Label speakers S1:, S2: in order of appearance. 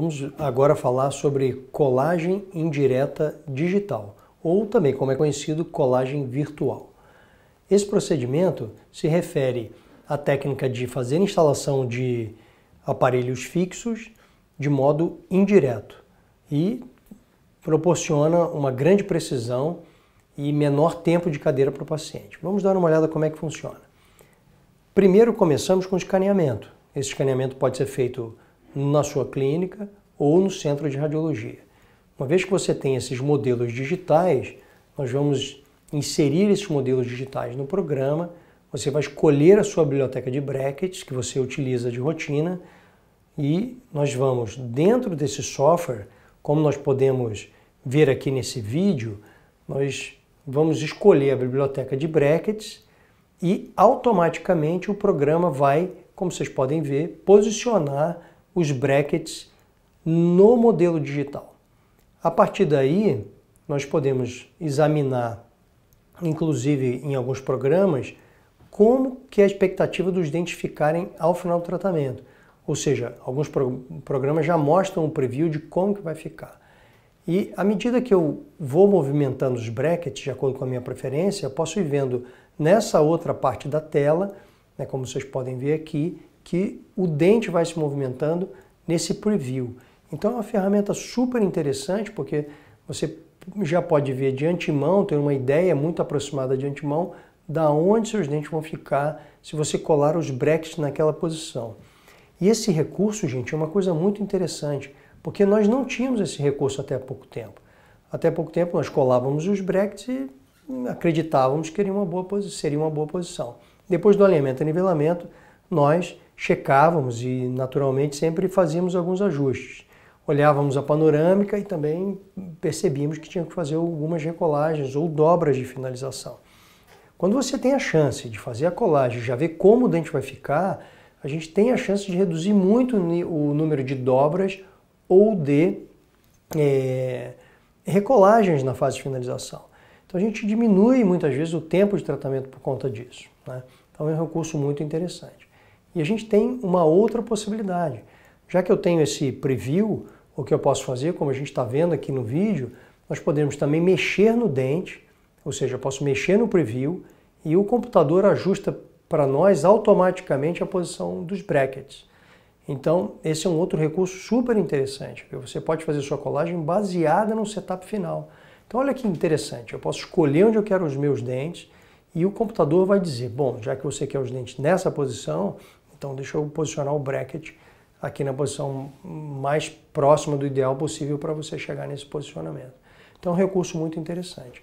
S1: Vamos agora falar sobre colagem indireta digital, ou também como é conhecido, colagem virtual. Esse procedimento se refere à técnica de fazer instalação de aparelhos fixos de modo indireto e proporciona uma grande precisão e menor tempo de cadeira para o paciente. Vamos dar uma olhada como é que funciona. Primeiro começamos com o escaneamento. Esse escaneamento pode ser feito na sua clínica ou no centro de radiologia. Uma vez que você tem esses modelos digitais, nós vamos inserir esses modelos digitais no programa, você vai escolher a sua biblioteca de brackets que você utiliza de rotina e nós vamos, dentro desse software, como nós podemos ver aqui nesse vídeo, nós vamos escolher a biblioteca de brackets e automaticamente o programa vai, como vocês podem ver, posicionar os brackets no modelo digital. A partir daí, nós podemos examinar, inclusive em alguns programas, como que é a expectativa dos dentes ficarem ao final do tratamento. Ou seja, alguns pro programas já mostram um preview de como que vai ficar. E à medida que eu vou movimentando os brackets, de acordo com a minha preferência, eu posso ir vendo nessa outra parte da tela, né, como vocês podem ver aqui, que o dente vai se movimentando nesse preview. Então é uma ferramenta super interessante porque você já pode ver de antemão, ter uma ideia muito aproximada de antemão da onde seus dentes vão ficar se você colar os brackets naquela posição. E esse recurso, gente, é uma coisa muito interessante, porque nós não tínhamos esse recurso até pouco tempo. Até pouco tempo nós colávamos os brackets e acreditávamos que seria uma boa, seria uma boa posição. Depois do alinhamento e nivelamento, nós checávamos e naturalmente sempre fazíamos alguns ajustes. Olhávamos a panorâmica e também percebíamos que tinha que fazer algumas recolagens ou dobras de finalização. Quando você tem a chance de fazer a colagem, já ver como o dente vai ficar, a gente tem a chance de reduzir muito o número de dobras ou de é, recolagens na fase de finalização. Então a gente diminui muitas vezes o tempo de tratamento por conta disso. Né? Então é um recurso muito interessante. E a gente tem uma outra possibilidade. Já que eu tenho esse preview, o que eu posso fazer, como a gente está vendo aqui no vídeo, nós podemos também mexer no dente, ou seja, eu posso mexer no preview e o computador ajusta para nós automaticamente a posição dos brackets. Então, esse é um outro recurso super interessante, você pode fazer sua colagem baseada no setup final. Então, olha que interessante, eu posso escolher onde eu quero os meus dentes e o computador vai dizer, bom, já que você quer os dentes nessa posição, então deixa eu posicionar o bracket aqui na posição mais próxima do ideal possível para você chegar nesse posicionamento. Então é um recurso muito interessante.